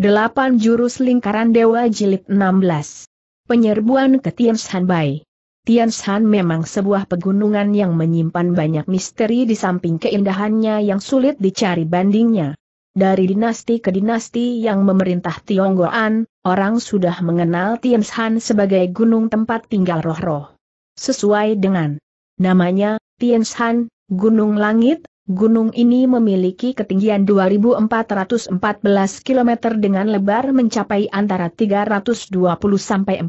Delapan jurus lingkaran dewa jilid 16. Penyerbuan ke Tian Shan Bai. Shan memang sebuah pegunungan yang menyimpan banyak misteri di samping keindahannya yang sulit dicari bandingnya. Dari dinasti ke dinasti yang memerintah Tionggoan, orang sudah mengenal Tian Shan sebagai gunung tempat tinggal roh-roh. Sesuai dengan namanya, Tian Shan, Gunung Langit, Gunung ini memiliki ketinggian 2414 km dengan lebar mencapai antara 320 sampai 480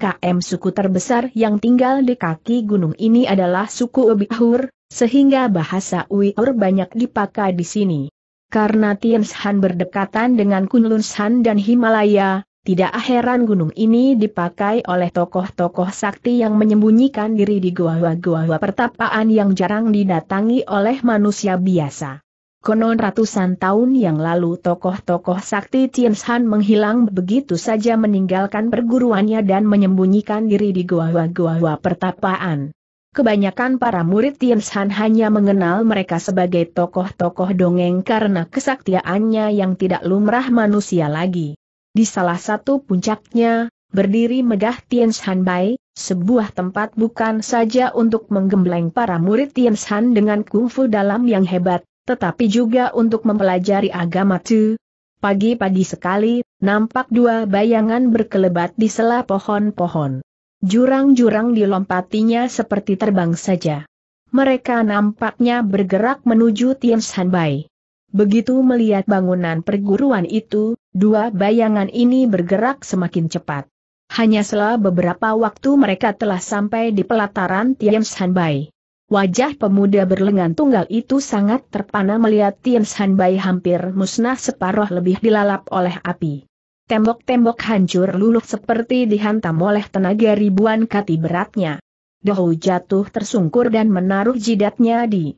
km. Suku terbesar yang tinggal di kaki gunung ini adalah suku Ubihur, sehingga bahasa Uyghur banyak dipakai di sini. Karena Tianshan berdekatan dengan Kunlunshan dan Himalaya, tidak heran gunung ini dipakai oleh tokoh-tokoh sakti yang menyembunyikan diri di gua-gua gua pertapaan yang jarang didatangi oleh manusia biasa. Konon ratusan tahun yang lalu tokoh-tokoh sakti Tianshan menghilang begitu saja meninggalkan perguruannya dan menyembunyikan diri di gua-gua pertapaan. Kebanyakan para murid Tianshan hanya mengenal mereka sebagai tokoh-tokoh dongeng karena kesaktiannya yang tidak lumrah manusia lagi. Di salah satu puncaknya, berdiri megah Tien Shan Bai, sebuah tempat bukan saja untuk menggembleng para murid Tien Shan dengan kungfu dalam yang hebat, tetapi juga untuk mempelajari agama Tu. Pagi-pagi sekali, nampak dua bayangan berkelebat di sela pohon-pohon. Jurang-jurang dilompatinya seperti terbang saja. Mereka nampaknya bergerak menuju Tien Shan Bai. Begitu melihat bangunan perguruan itu, dua bayangan ini bergerak semakin cepat. Hanya setelah beberapa waktu mereka telah sampai di pelataran Tian Sanbai. Wajah pemuda berlengan tunggal itu sangat terpana melihat Tian Sanbai hampir musnah separuh lebih dilalap oleh api. Tembok-tembok hancur luluh seperti dihantam oleh tenaga ribuan kati beratnya. Dohu jatuh tersungkur dan menaruh jidatnya di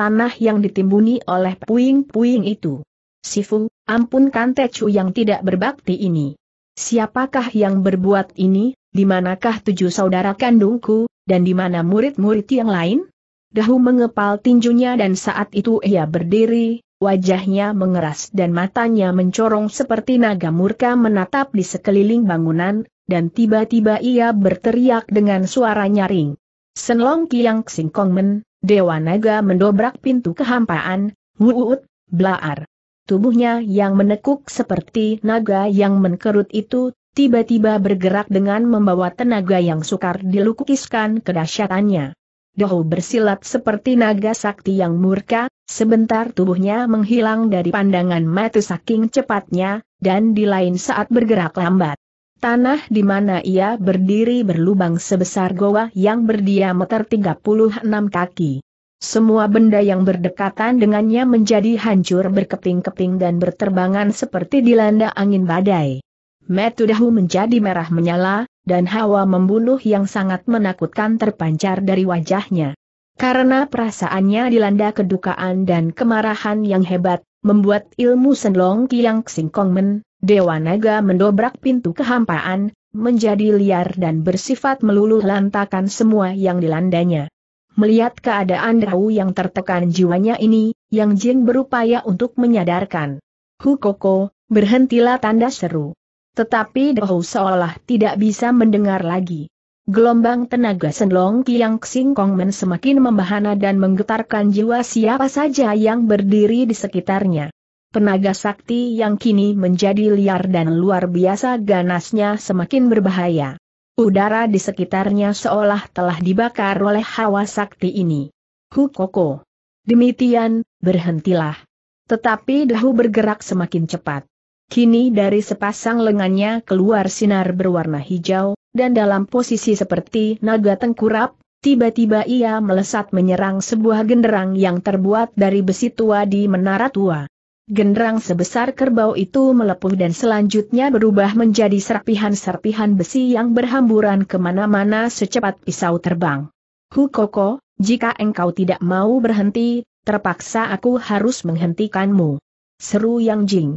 tanah yang ditimbuni oleh puing-puing itu. Sifu, ampunkan Tecu yang tidak berbakti ini. Siapakah yang berbuat ini, di manakah tujuh saudara kandungku, dan di mana murid-murid yang lain? Dahu mengepal tinjunya dan saat itu ia berdiri, wajahnya mengeras dan matanya mencorong seperti naga murka menatap di sekeliling bangunan, dan tiba-tiba ia berteriak dengan suara nyaring. Senlong Kiang Singkong Men, Dewa Naga mendobrak pintu kehampaan, wuut, blaar. Tubuhnya yang menekuk seperti naga yang menkerut itu, tiba-tiba bergerak dengan membawa tenaga yang sukar dilukiskan kedahsyatannya. Dohu bersilat seperti naga sakti yang murka, sebentar tubuhnya menghilang dari pandangan mata saking cepatnya, dan di lain saat bergerak lambat. Tanah di mana ia berdiri berlubang sebesar goa yang berdiameter 36 kaki. Semua benda yang berdekatan dengannya menjadi hancur berkeping-keping dan berterbangan seperti dilanda angin badai. Metudahu menjadi merah menyala, dan hawa membunuh yang sangat menakutkan terpancar dari wajahnya. Karena perasaannya dilanda kedukaan dan kemarahan yang hebat, membuat ilmu Senlong Kiang Singkong Men, Dewa Naga mendobrak pintu kehampaan, menjadi liar dan bersifat meluluh lantakan semua yang dilandanya. Melihat keadaan Rau yang tertekan jiwanya ini, Yang Jing berupaya untuk menyadarkan. Hukoko, berhentilah tanda seru. Tetapi Rau seolah tidak bisa mendengar lagi. Gelombang tenaga Senlong Kiang Singkong Men semakin membahana dan menggetarkan jiwa siapa saja yang berdiri di sekitarnya. Penaga sakti yang kini menjadi liar dan luar biasa ganasnya semakin berbahaya. Udara di sekitarnya seolah telah dibakar oleh hawa sakti ini. Hu Koko, Demikian, berhentilah. Tetapi dahu bergerak semakin cepat. Kini dari sepasang lengannya keluar sinar berwarna hijau, dan dalam posisi seperti naga tengkurap, tiba-tiba ia melesat menyerang sebuah genderang yang terbuat dari besi tua di menara tua. Genderang sebesar kerbau itu melepuh dan selanjutnya berubah menjadi serpihan-serpihan besi yang berhamburan kemana-mana secepat pisau terbang. Hukoko, jika engkau tidak mau berhenti, terpaksa aku harus menghentikanmu. Seru Yang Jing.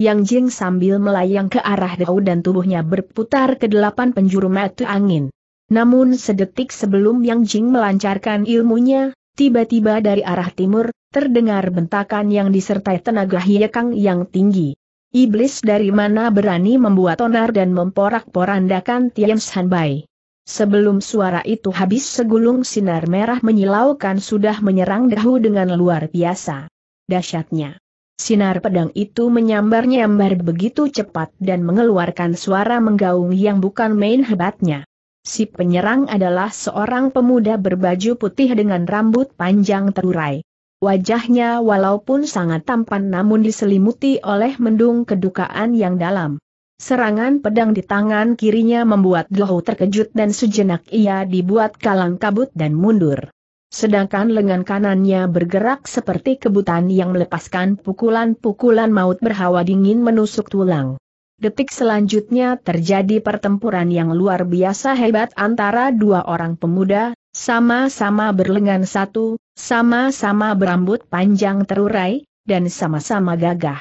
Yang Jing sambil melayang ke arah Dao dan tubuhnya berputar ke delapan penjuru mata angin. Namun sedetik sebelum Yang Jing melancarkan ilmunya, tiba-tiba dari arah timur, terdengar bentakan yang disertai tenaga hiekang yang tinggi. Iblis dari mana berani membuat onar dan memporak-porandakan Tian Bai. Sebelum suara itu habis segulung sinar merah menyilaukan sudah menyerang Dao dengan luar biasa. Dasyatnya. Sinar pedang itu menyambar-nyambar begitu cepat dan mengeluarkan suara menggaung yang bukan main hebatnya. Si penyerang adalah seorang pemuda berbaju putih dengan rambut panjang terurai. Wajahnya walaupun sangat tampan namun diselimuti oleh mendung kedukaan yang dalam. Serangan pedang di tangan kirinya membuat Dlohu terkejut dan sejenak ia dibuat kalang kabut dan mundur. Sedangkan lengan kanannya bergerak seperti kebutan yang melepaskan pukulan-pukulan maut berhawa dingin menusuk tulang. Detik selanjutnya terjadi pertempuran yang luar biasa hebat antara dua orang pemuda, sama-sama berlengan satu, sama-sama berambut panjang terurai, dan sama-sama gagah.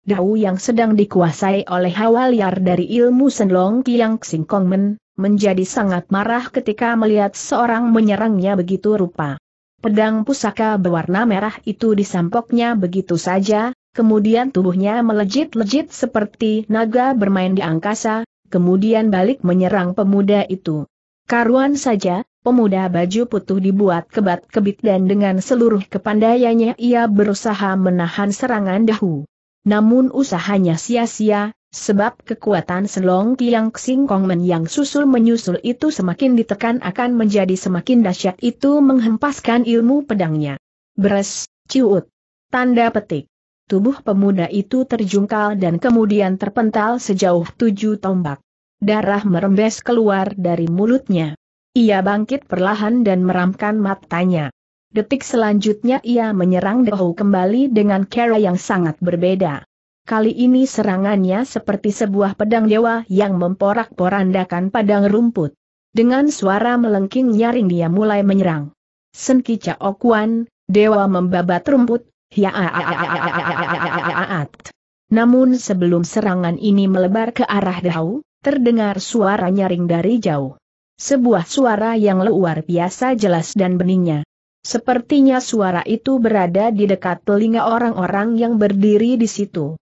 Dau yang sedang dikuasai oleh hawa liar dari ilmu Senlong Kiang Singkong Men, menjadi sangat marah ketika melihat seorang menyerangnya begitu rupa. Pedang pusaka berwarna merah itu disampoknya begitu saja, kemudian tubuhnya melejit-lejit seperti naga bermain di angkasa, kemudian balik menyerang pemuda itu. Karuan saja, pemuda baju putih dibuat kebat-kebit dan dengan seluruh kepandaiannya ia berusaha menahan serangan dahu. Namun usahanya sia-sia, Sebab kekuatan Selong Kiang men yang susul-menyusul itu semakin ditekan akan menjadi semakin dahsyat itu menghempaskan ilmu pedangnya. Beres, ciut. Tanda petik. Tubuh pemuda itu terjungkal dan kemudian terpental sejauh tujuh tombak. Darah merembes keluar dari mulutnya. Ia bangkit perlahan dan meramkan matanya. Detik selanjutnya ia menyerang Dehou kembali dengan cara yang sangat berbeda. Kali ini serangannya seperti sebuah pedang dewa yang memporak-porandakan padang rumput. Dengan suara melengking nyaring dia mulai menyerang. Senki Chao dewa membabat rumput, ya Namun sebelum serangan ini melebar ke arah Dahau, terdengar suara nyaring dari jauh. Sebuah suara yang luar biasa jelas dan beningnya. Sepertinya suara itu berada di dekat telinga orang-orang yang berdiri di situ.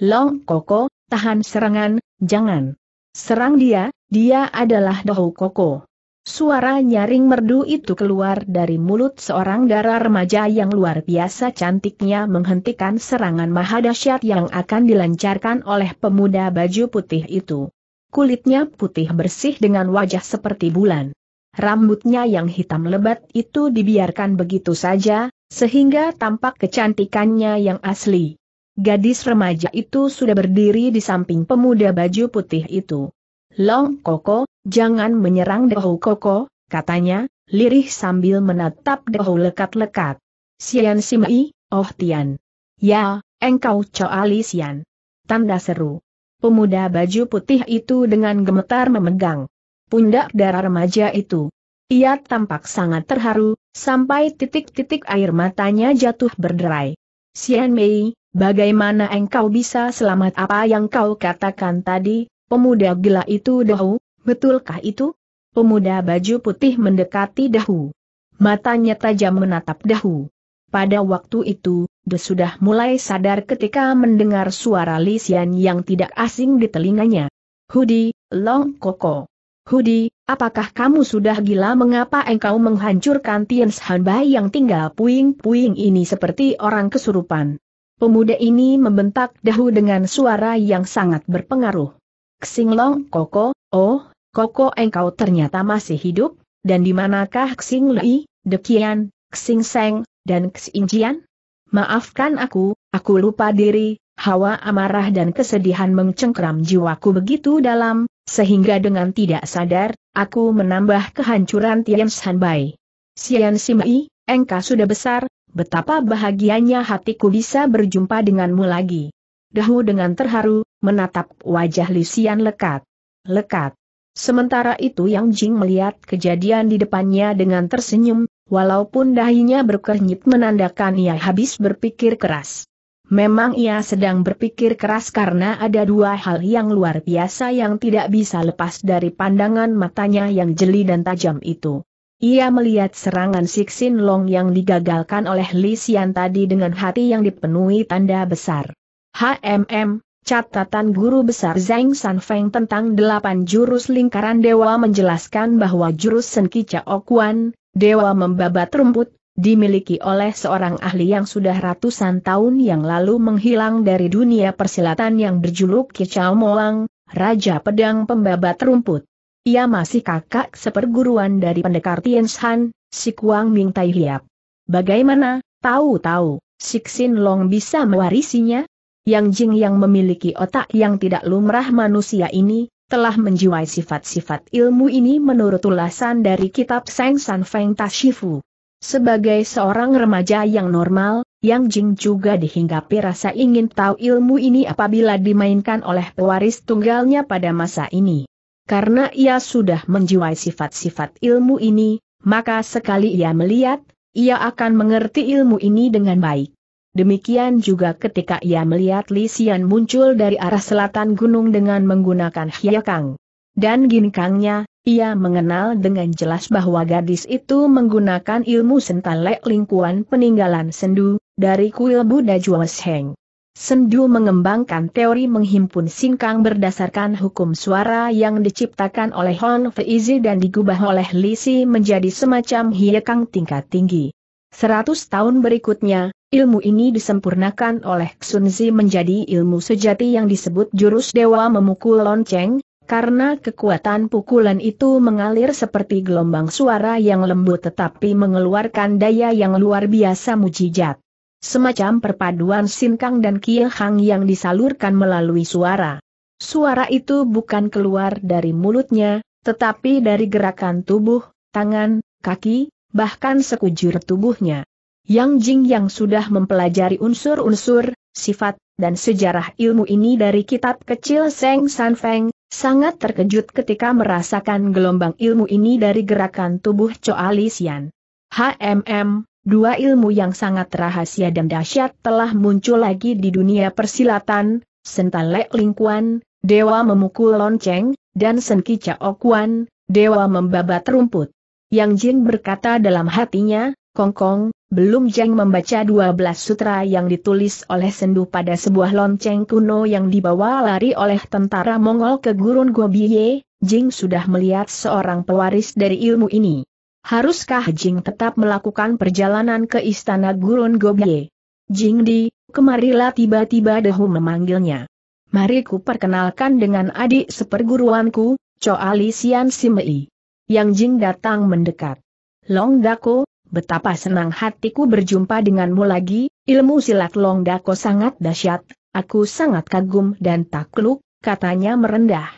Long Koko, tahan serangan, jangan. Serang dia, dia adalah Dohu Koko. Suara nyaring merdu itu keluar dari mulut seorang darah remaja yang luar biasa cantiknya menghentikan serangan mahadasyat yang akan dilancarkan oleh pemuda baju putih itu. Kulitnya putih bersih dengan wajah seperti bulan. Rambutnya yang hitam lebat itu dibiarkan begitu saja, sehingga tampak kecantikannya yang asli. Gadis remaja itu sudah berdiri di samping pemuda baju putih itu. Long Koko, jangan menyerang Dehu Koko, katanya, lirih sambil menatap Dehu lekat-lekat. Sian Simai, oh Tian. Ya, engkau Coali Sian. Tanda seru. Pemuda baju putih itu dengan gemetar memegang pundak darah remaja itu. Ia tampak sangat terharu, sampai titik-titik air matanya jatuh berderai. Sian Mei, Bagaimana engkau bisa selamat apa yang kau katakan tadi, pemuda gila itu dahu, betulkah itu? Pemuda baju putih mendekati dahu. Matanya tajam menatap dahu. Pada waktu itu, dia sudah mulai sadar ketika mendengar suara Lisian yang tidak asing di telinganya. Hudi, Long Koko. Hudi, apakah kamu sudah gila mengapa engkau menghancurkan Tian Hanbai yang tinggal puing-puing ini seperti orang kesurupan? Pemuda ini membentak dahu dengan suara yang sangat berpengaruh. Xinglong, Koko, oh, Koko engkau ternyata masih hidup, dan di manakah Xing Lei, Dekian, Xing Seng, dan Xing Jian? Maafkan aku, aku lupa diri, hawa amarah dan kesedihan mengcengkram jiwaku begitu dalam, sehingga dengan tidak sadar, aku menambah kehancuran Tian Sanbai. Sian Simei, engkau sudah besar, Betapa bahagianya hatiku bisa berjumpa denganmu lagi. Dahu dengan terharu, menatap wajah Lisian lekat. Lekat. Sementara itu Yang Jing melihat kejadian di depannya dengan tersenyum, walaupun dahinya berkernyit menandakan ia habis berpikir keras. Memang ia sedang berpikir keras karena ada dua hal yang luar biasa yang tidak bisa lepas dari pandangan matanya yang jeli dan tajam itu. Ia melihat serangan Sixin Long yang digagalkan oleh Li Xian tadi dengan hati yang dipenuhi tanda besar. HMM, catatan guru besar Zhang Sanfeng tentang delapan jurus lingkaran dewa menjelaskan bahwa jurus Senki Chao Kuan, dewa membabat rumput, dimiliki oleh seorang ahli yang sudah ratusan tahun yang lalu menghilang dari dunia persilatan yang berjuluk Kicau Molang, Raja Pedang Pembabat Rumput. Ia masih kakak seperguruan dari pendekar Shan, si Kuang Ming Tai Hiap. Bagaimana, tahu-tahu, Si Xin Long bisa mewarisinya? Yang Jing yang memiliki otak yang tidak lumrah manusia ini, telah menjiwai sifat-sifat ilmu ini menurut ulasan dari kitab Seng San Feng Ta Shifu. Sebagai seorang remaja yang normal, Yang Jing juga dihinggapi rasa ingin tahu ilmu ini apabila dimainkan oleh pewaris tunggalnya pada masa ini karena ia sudah menjiwai sifat-sifat ilmu ini, maka sekali ia melihat, ia akan mengerti ilmu ini dengan baik. Demikian juga ketika ia melihat Li Xian muncul dari arah selatan gunung dengan menggunakan Kang. Dan ginkangnya, ia mengenal dengan jelas bahwa gadis itu menggunakan ilmu sentalek lingkuan peninggalan sendu, dari kuil Buddha Juas Heng. Sendu mengembangkan teori menghimpun singkang berdasarkan hukum suara yang diciptakan oleh Hon Feizi dan digubah oleh Li Lisi menjadi semacam hiekang tingkat tinggi. Seratus tahun berikutnya, ilmu ini disempurnakan oleh Xunzi menjadi ilmu sejati yang disebut jurus dewa memukul lonceng, karena kekuatan pukulan itu mengalir seperti gelombang suara yang lembut tetapi mengeluarkan daya yang luar biasa mujizat. Semacam perpaduan sinkang dan hang yang disalurkan melalui suara. Suara itu bukan keluar dari mulutnya, tetapi dari gerakan tubuh, tangan, kaki, bahkan sekujur tubuhnya. Yang Jing yang sudah mempelajari unsur-unsur, sifat, dan sejarah ilmu ini dari kitab kecil Seng San Feng, sangat terkejut ketika merasakan gelombang ilmu ini dari gerakan tubuh Choa Lisian. HMM, Dua ilmu yang sangat rahasia dan dahsyat telah muncul lagi di dunia persilatan, Sentalek Lingkuan, Dewa memukul lonceng, dan Senki okuan, Dewa membabat rumput. Yang Jing berkata dalam hatinya, Kongkong, belum Jeng membaca dua belas sutra yang ditulis oleh Sendu pada sebuah lonceng kuno yang dibawa lari oleh tentara Mongol ke Gurun Gobiye, Jing sudah melihat seorang pewaris dari ilmu ini. Haruskah Jing tetap melakukan perjalanan ke istana Gurun Gobye? Jing Di, kemarilah tiba-tiba Dehu memanggilnya. Mariku perkenalkan dengan adik seperguruanku, Ali Sian Simei. Yang Jing datang mendekat. Long Dako, betapa senang hatiku berjumpa denganmu lagi, ilmu silat Long Dako sangat dahsyat, aku sangat kagum dan takluk, katanya merendah.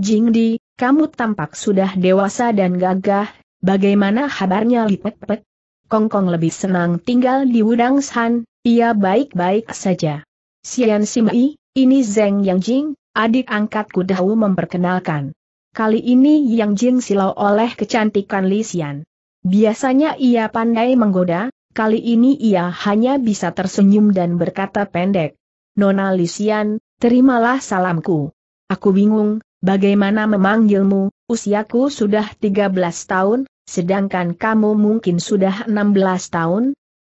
Jing Di, kamu tampak sudah dewasa dan gagah, Bagaimana kabarnya Li Pek Kongkong lebih senang tinggal di Wudang San, ia baik-baik saja. Sian Simi, ini Zeng Yang Jing, adik angkatku dahulu memperkenalkan. Kali ini Yang Jing silau oleh kecantikan Li Sian. Biasanya ia pandai menggoda, kali ini ia hanya bisa tersenyum dan berkata pendek. Nona Li Sian, terimalah salamku. Aku bingung, bagaimana memanggilmu, usiaku sudah 13 tahun, sedangkan kamu mungkin sudah 16 tahun?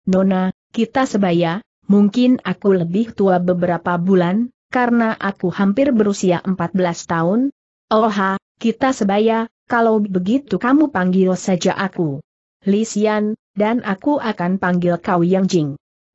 Nona, kita sebaya, mungkin aku lebih tua beberapa bulan, karena aku hampir berusia 14 tahun. Oha, kita sebaya, kalau begitu kamu panggil saja aku. Lisian, dan aku akan panggil kau Yang Jing.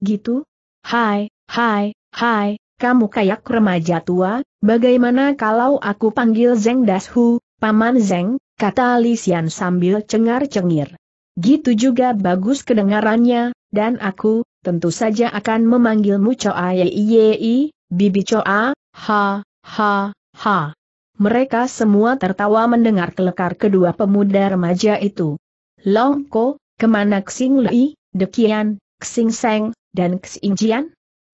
Gitu? Hai, hai, hai, kamu kayak remaja tua, bagaimana kalau aku panggil Zeng Dashu, Paman Zeng? kata Lisian sambil cengar-cengir. Gitu juga bagus kedengarannya, dan aku, tentu saja akan memanggilmu Coa Yei, Bibi Coa, ha, ha, ha. Mereka semua tertawa mendengar kelekar kedua pemuda remaja itu. Long Ko, kemana Xing Lui, Dekian, Xing Seng, dan Xing Jian?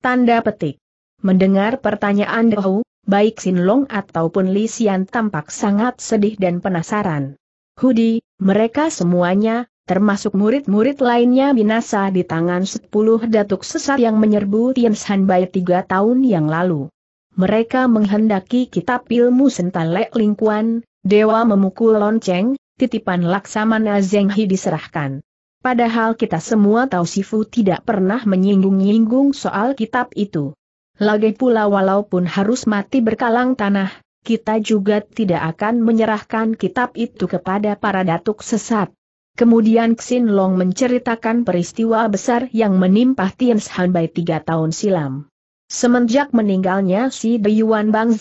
Tanda petik. Mendengar pertanyaan Dehu, baik Sinlong ataupun Li Xian tampak sangat sedih dan penasaran. Hudi, mereka semuanya, termasuk murid-murid lainnya binasa di tangan sepuluh datuk sesat yang menyerbu Tian Shan Bai tiga tahun yang lalu. Mereka menghendaki kitab ilmu sentalek lingkuan, dewa memukul lonceng, titipan Laksamana Zenghi diserahkan. Padahal kita semua tahu Sifu tidak pernah menyinggung-nyinggung soal kitab itu. Lagi pula walaupun harus mati berkalang tanah, kita juga tidak akan menyerahkan kitab itu kepada para datuk sesat. Kemudian Xin Long menceritakan peristiwa besar yang menimpa Tian Shanbai tiga tahun silam. Semenjak meninggalnya si Deyuan Bang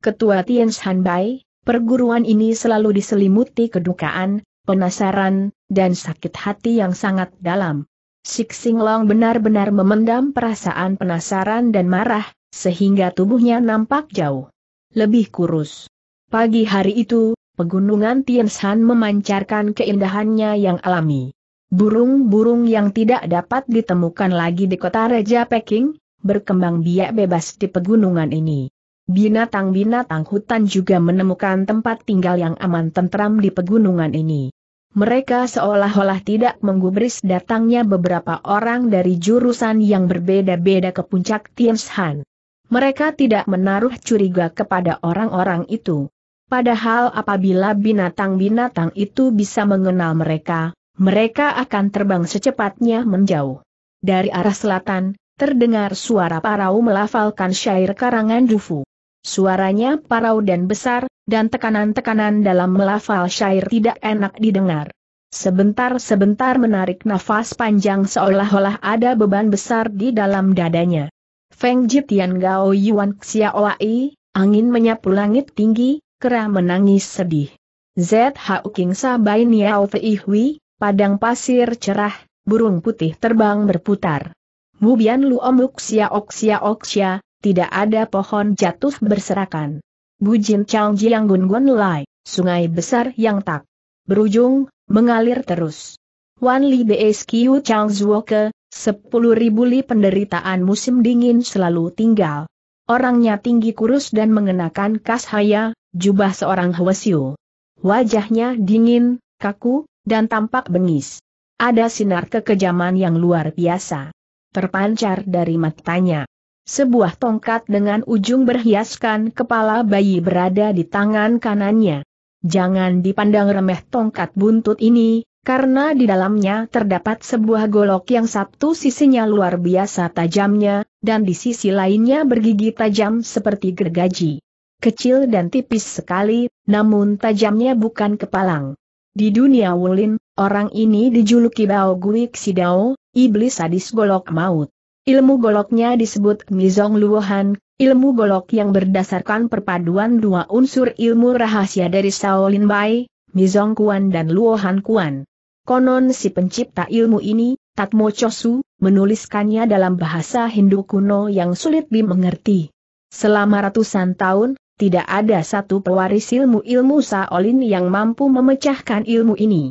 ketua Tian Shanbai, perguruan ini selalu diselimuti kedukaan, penasaran, dan sakit hati yang sangat dalam. Sing Long benar-benar memendam perasaan penasaran dan marah, sehingga tubuhnya nampak jauh lebih kurus. Pagi hari itu, pegunungan Tianshan memancarkan keindahannya yang alami. Burung-burung yang tidak dapat ditemukan lagi di kota Raja Peking, berkembang biak bebas di pegunungan ini. Binatang-binatang hutan juga menemukan tempat tinggal yang aman tentram di pegunungan ini. Mereka seolah-olah tidak menggubris datangnya beberapa orang dari jurusan yang berbeda-beda ke puncak Tianshan. Mereka tidak menaruh curiga kepada orang-orang itu. Padahal apabila binatang-binatang itu bisa mengenal mereka, mereka akan terbang secepatnya menjauh. Dari arah selatan, terdengar suara parau melafalkan syair karangan Dufu. Suaranya parau dan besar, dan tekanan-tekanan dalam melafal syair tidak enak didengar. Sebentar-sebentar menarik nafas panjang seolah-olah ada beban besar di dalam dadanya. Feng Jitian Gao Yuan Xiaoai, angin menyapu langit tinggi, kera menangis sedih. Zhao King Bai Niao Fei Hui, padang pasir cerah, burung putih terbang berputar. Mubian Luomuk Xiaok Xiaok Xia, tidak ada pohon jatuh berserakan. Bujin Chang Jiang Gun Gun Lai, sungai besar yang tak berujung, mengalir terus. Wan Li Bsq Chang Zuoke, sepuluh ribu li penderitaan musim dingin selalu tinggal. Orangnya tinggi kurus dan mengenakan kas haya, jubah seorang Hwasyu. Wajahnya dingin, kaku, dan tampak bengis. Ada sinar kekejaman yang luar biasa. Terpancar dari matanya. Sebuah tongkat dengan ujung berhiaskan kepala bayi berada di tangan kanannya. Jangan dipandang remeh tongkat buntut ini, karena di dalamnya terdapat sebuah golok yang satu sisinya luar biasa tajamnya, dan di sisi lainnya bergigi tajam seperti gergaji. Kecil dan tipis sekali, namun tajamnya bukan kepalang. Di dunia Wulin, orang ini dijuluki Bao Gui Xidao, iblis sadis golok maut. Ilmu goloknya disebut Mizong Luohan, ilmu golok yang berdasarkan perpaduan dua unsur ilmu rahasia dari Shaolin Bai, Mizong Kuan dan Luohan Kuan. Konon si pencipta ilmu ini, Tatmo Chosu, menuliskannya dalam bahasa Hindu kuno yang sulit dimengerti. Selama ratusan tahun, tidak ada satu pewaris ilmu-ilmu Shaolin yang mampu memecahkan ilmu ini.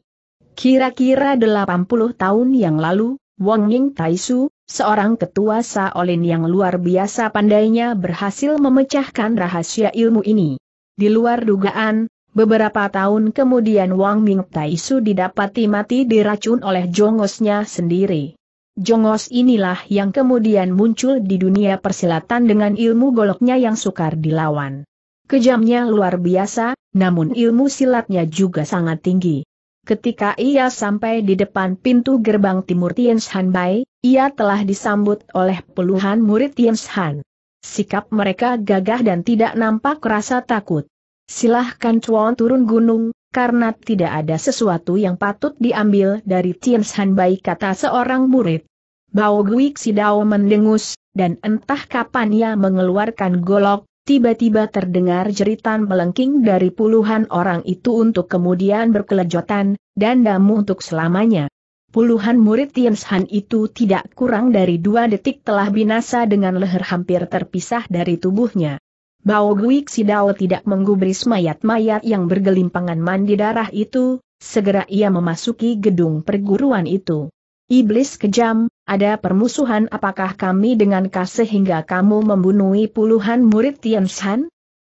Kira-kira 80 tahun yang lalu, Wang Ying Taisu, seorang ketua Saolin yang luar biasa pandainya berhasil memecahkan rahasia ilmu ini. Di luar dugaan, beberapa tahun kemudian Wang Ming Taisu didapati mati diracun oleh jongosnya sendiri. Jongos inilah yang kemudian muncul di dunia persilatan dengan ilmu goloknya yang sukar dilawan. Kejamnya luar biasa, namun ilmu silatnya juga sangat tinggi. Ketika ia sampai di depan pintu gerbang timur Tian Shanbai, ia telah disambut oleh puluhan murid Tianshan. Sikap mereka gagah dan tidak nampak rasa takut. Silahkan Chuan turun gunung, karena tidak ada sesuatu yang patut diambil dari Tianshan. baik kata seorang murid. Bao Guik Dao mendengus, dan entah kapan ia mengeluarkan golok, tiba-tiba terdengar jeritan melengking dari puluhan orang itu untuk kemudian berkelejotan, dan damu untuk selamanya. Puluhan murid Tian itu tidak kurang dari dua detik telah binasa dengan leher hampir terpisah dari tubuhnya. Bao Guik Sidao tidak menggubris mayat-mayat yang bergelimpangan mandi darah itu, segera ia memasuki gedung perguruan itu. Iblis kejam, ada permusuhan apakah kami dengan kasih hingga kamu membunuhi puluhan murid Tian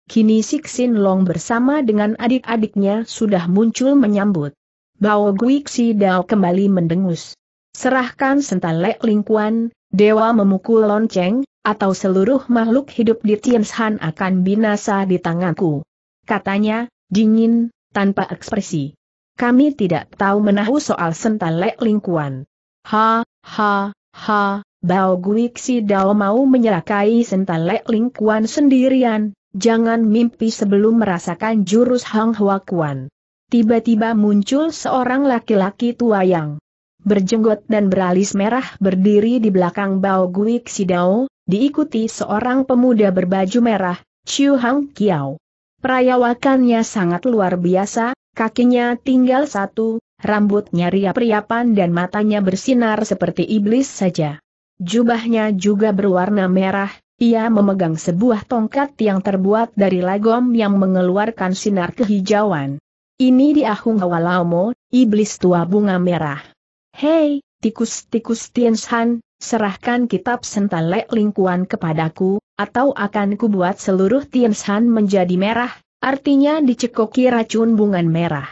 Kini Sik Sin Long bersama dengan adik-adiknya sudah muncul menyambut. Bao Guixi Dao kembali mendengus. Serahkan sentalek lingkuan, dewa memukul lonceng, atau seluruh makhluk hidup di Tianshan akan binasa di tanganku. Katanya, dingin, tanpa ekspresi. Kami tidak tahu menahu soal sentalek lingkuan. Ha, ha, ha, Bao Guixi Dao mau menyerakai sentalek lingkuan sendirian, jangan mimpi sebelum merasakan jurus Hang Hua Kuan tiba-tiba muncul seorang laki-laki tua yang berjenggot dan beralis merah berdiri di belakang Bao Guik Sidao, diikuti seorang pemuda berbaju merah, Chiu Hang Kiao. Perayawakannya sangat luar biasa, kakinya tinggal satu, rambutnya riap-riapan dan matanya bersinar seperti iblis saja. Jubahnya juga berwarna merah, ia memegang sebuah tongkat yang terbuat dari lagom yang mengeluarkan sinar kehijauan. Ini dia Hung Hawalaumo, iblis tua bunga merah. Hei, tikus-tikus Tianshan, serahkan kitab sentalek lingkuan kepadaku, atau akan kubuat seluruh Tianshan menjadi merah, artinya dicekoki racun bunga merah.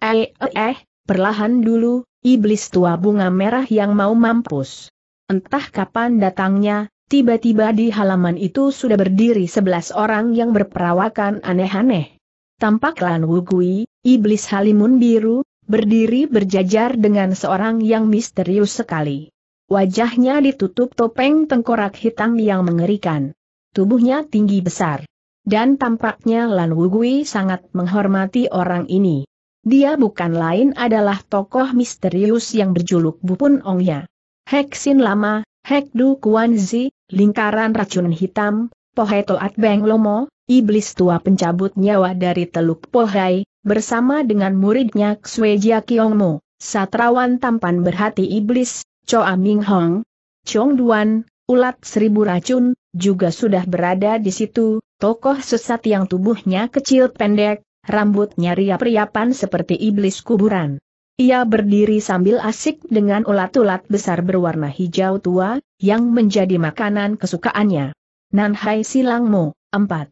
Eh, eh, eh, perlahan dulu, iblis tua bunga merah yang mau mampus. Entah kapan datangnya, tiba-tiba di halaman itu sudah berdiri sebelas orang yang berperawakan aneh-aneh tampak Lan Wugui, iblis halimun biru, berdiri berjajar dengan seorang yang misterius sekali. Wajahnya ditutup topeng tengkorak hitam yang mengerikan. Tubuhnya tinggi besar. Dan tampaknya Lan Wugui sangat menghormati orang ini. Dia bukan lain adalah tokoh misterius yang berjuluk Bupun Ongya. Heksin Lama, Hek Du Kuan Zi, Lingkaran Racun Hitam, Poheto At Beng Lomo, Iblis tua pencabut nyawa dari Teluk Pohai, bersama dengan muridnya Xue Jia Kiongmo, satrawan tampan berhati iblis, Choa Ming Hong, Chong Duan, ulat seribu racun, juga sudah berada di situ, tokoh sesat yang tubuhnya kecil pendek, rambutnya riap-riapan seperti iblis kuburan. Ia berdiri sambil asik dengan ulat-ulat besar berwarna hijau tua, yang menjadi makanan kesukaannya. Nanhai Silangmo, 4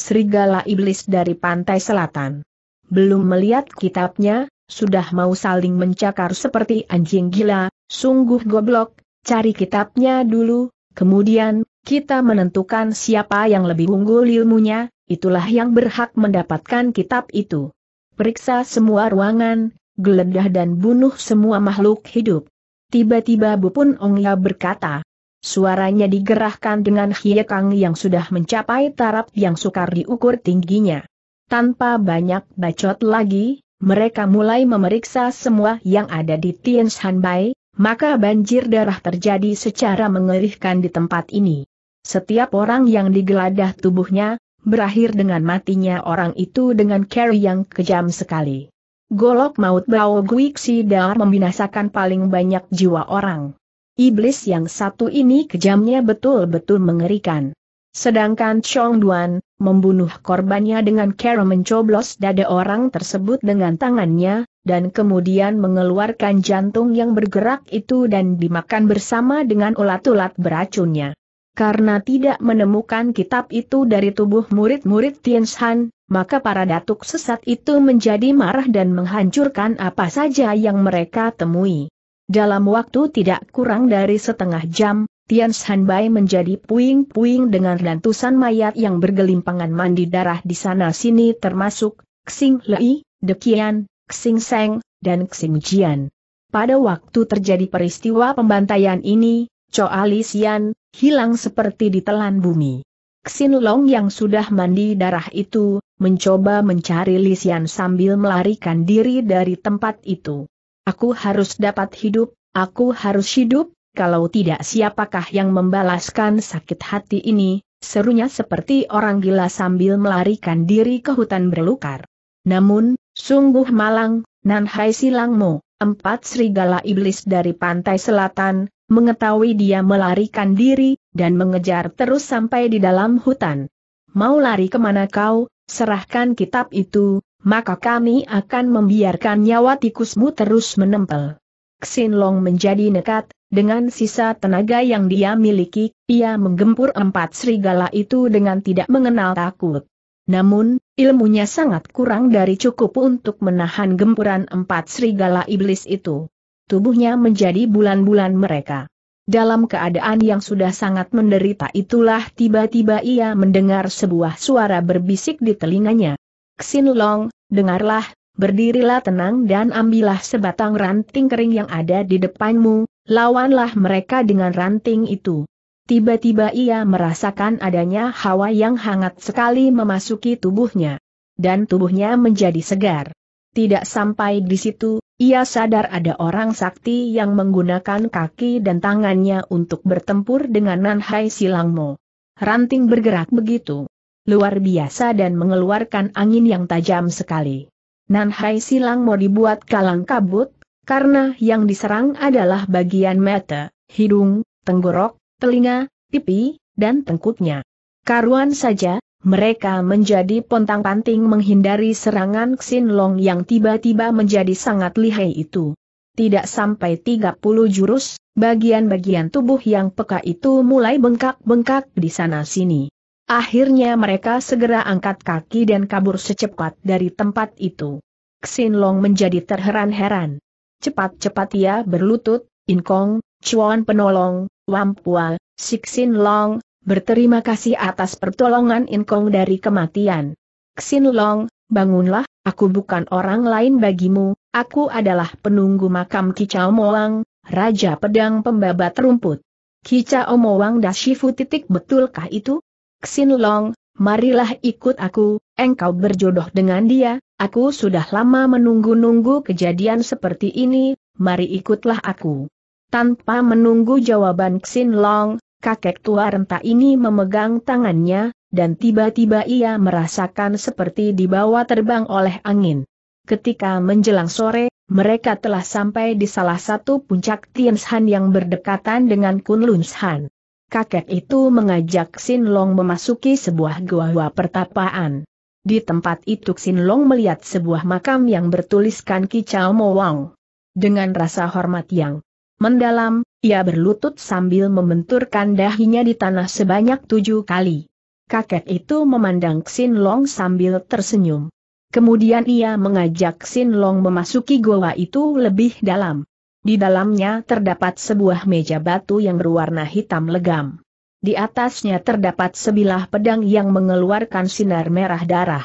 serigala iblis dari pantai selatan. Belum melihat kitabnya, sudah mau saling mencakar seperti anjing gila, sungguh goblok, cari kitabnya dulu, kemudian, kita menentukan siapa yang lebih unggul ilmunya, itulah yang berhak mendapatkan kitab itu. Periksa semua ruangan, geledah dan bunuh semua makhluk hidup. Tiba-tiba Bupun Ongya berkata, Suaranya digerahkan dengan hiekang yang sudah mencapai taraf yang sukar diukur tingginya. Tanpa banyak bacot lagi, mereka mulai memeriksa semua yang ada di Tien Shan Bai, maka banjir darah terjadi secara mengerikan di tempat ini. Setiap orang yang digeladah tubuhnya, berakhir dengan matinya orang itu dengan carry yang kejam sekali. Golok maut Bao Guixi Dar membinasakan paling banyak jiwa orang. Iblis yang satu ini kejamnya betul-betul mengerikan. Sedangkan Chong Duan, membunuh korbannya dengan cara mencoblos dada orang tersebut dengan tangannya, dan kemudian mengeluarkan jantung yang bergerak itu dan dimakan bersama dengan ulat-ulat beracunnya. Karena tidak menemukan kitab itu dari tubuh murid-murid Tianshan, maka para datuk sesat itu menjadi marah dan menghancurkan apa saja yang mereka temui. Dalam waktu tidak kurang dari setengah jam, Tian Shanbai menjadi puing-puing dengan lantusan mayat yang bergelimpangan mandi darah di sana-sini termasuk Xing Lei, De Qian, Xing Seng, dan Xing Jian. Pada waktu terjadi peristiwa pembantaian ini, Choa Lisian, hilang seperti ditelan bumi. Xin Long yang sudah mandi darah itu, mencoba mencari Lisian sambil melarikan diri dari tempat itu. Aku harus dapat hidup, aku harus hidup, kalau tidak siapakah yang membalaskan sakit hati ini, serunya seperti orang gila sambil melarikan diri ke hutan berlukar. Namun, sungguh malang, Nanhai silangmu, empat serigala iblis dari pantai selatan, mengetahui dia melarikan diri, dan mengejar terus sampai di dalam hutan. Mau lari kemana kau, serahkan kitab itu, maka kami akan membiarkan nyawa tikusmu terus menempel. Xinlong menjadi nekat, dengan sisa tenaga yang dia miliki, ia menggempur empat serigala itu dengan tidak mengenal takut. Namun, ilmunya sangat kurang dari cukup untuk menahan gempuran empat serigala iblis itu. Tubuhnya menjadi bulan-bulan mereka. Dalam keadaan yang sudah sangat menderita itulah tiba-tiba ia mendengar sebuah suara berbisik di telinganya. Xin Long, dengarlah, berdirilah tenang dan ambillah sebatang ranting kering yang ada di depanmu, lawanlah mereka dengan ranting itu. Tiba-tiba ia merasakan adanya hawa yang hangat sekali memasuki tubuhnya. Dan tubuhnya menjadi segar. Tidak sampai di situ, ia sadar ada orang sakti yang menggunakan kaki dan tangannya untuk bertempur dengan Nanhai Silangmo. Ranting bergerak begitu luar biasa dan mengeluarkan angin yang tajam sekali. Nan Hai Silang mau dibuat kalang kabut, karena yang diserang adalah bagian mata, hidung, tenggorok, telinga, pipi, dan tengkuknya. Karuan saja, mereka menjadi pontang-panting menghindari serangan Xin Long yang tiba-tiba menjadi sangat lihai itu. Tidak sampai 30 jurus, bagian-bagian tubuh yang peka itu mulai bengkak-bengkak di sana-sini. Akhirnya mereka segera angkat kaki dan kabur secepat dari tempat itu. Xin Long menjadi terheran-heran. Cepat-cepat ia berlutut, Inkong, Chuan penolong, Wampua, Xin Long, berterima kasih atas pertolongan Inkong dari kematian. Xin Long, bangunlah, aku bukan orang lain bagimu, aku adalah penunggu makam Kicau Moang, Raja Pedang Pembabat Rumput. Kicau Moang Dashifu titik betulkah itu? Xin Long, marilah ikut aku, engkau berjodoh dengan dia, aku sudah lama menunggu-nunggu kejadian seperti ini, mari ikutlah aku. Tanpa menunggu jawaban Xin Long, kakek tua renta ini memegang tangannya, dan tiba-tiba ia merasakan seperti dibawa terbang oleh angin. Ketika menjelang sore, mereka telah sampai di salah satu puncak Tianshan yang berdekatan dengan Kunlunshan kakek itu mengajak Sin Long memasuki sebuah gua pertapaan. Di tempat itu Sin Long melihat sebuah makam yang bertuliskan Kicau Mo Wang. Dengan rasa hormat yang mendalam, ia berlutut sambil membenturkan dahinya di tanah sebanyak tujuh kali. Kakek itu memandang Xin Long sambil tersenyum. Kemudian ia mengajak Xin Long memasuki gua itu lebih dalam. Di dalamnya terdapat sebuah meja batu yang berwarna hitam legam. Di atasnya terdapat sebilah pedang yang mengeluarkan sinar merah darah.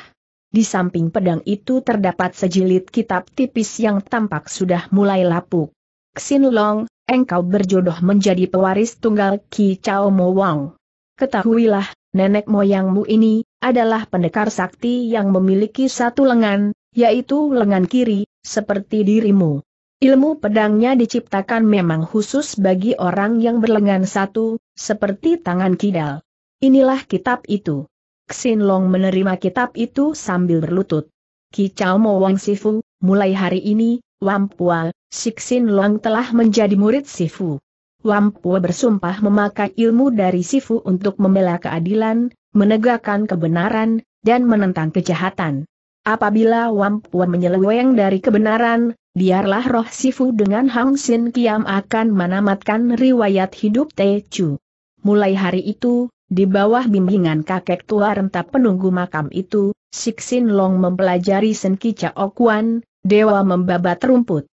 Di samping pedang itu terdapat sejilid kitab tipis yang tampak sudah mulai lapuk. Long, engkau berjodoh menjadi pewaris tunggal Ki Chao Mo Wang. Ketahuilah, nenek moyangmu ini adalah pendekar sakti yang memiliki satu lengan, yaitu lengan kiri, seperti dirimu. Ilmu pedangnya diciptakan memang khusus bagi orang yang berlengan satu, seperti tangan kidal. Inilah kitab itu. Xin Long menerima kitab itu sambil berlutut. Kicau Mo Wang Sifu, mulai hari ini, Wampua, Xin Long telah menjadi murid Sifu. Wampua bersumpah memakai ilmu dari Sifu untuk membela keadilan, menegakkan kebenaran, dan menentang kejahatan. Apabila Wampua menyeleweng dari kebenaran, biarlah roh Sifu dengan Hang Sin Kiam akan menamatkan riwayat hidup Te Chu. Mulai hari itu, di bawah bimbingan kakek tua rentap penunggu makam itu, Sik Sin Long mempelajari Sen Kicha Okuan, dewa membabat rumput.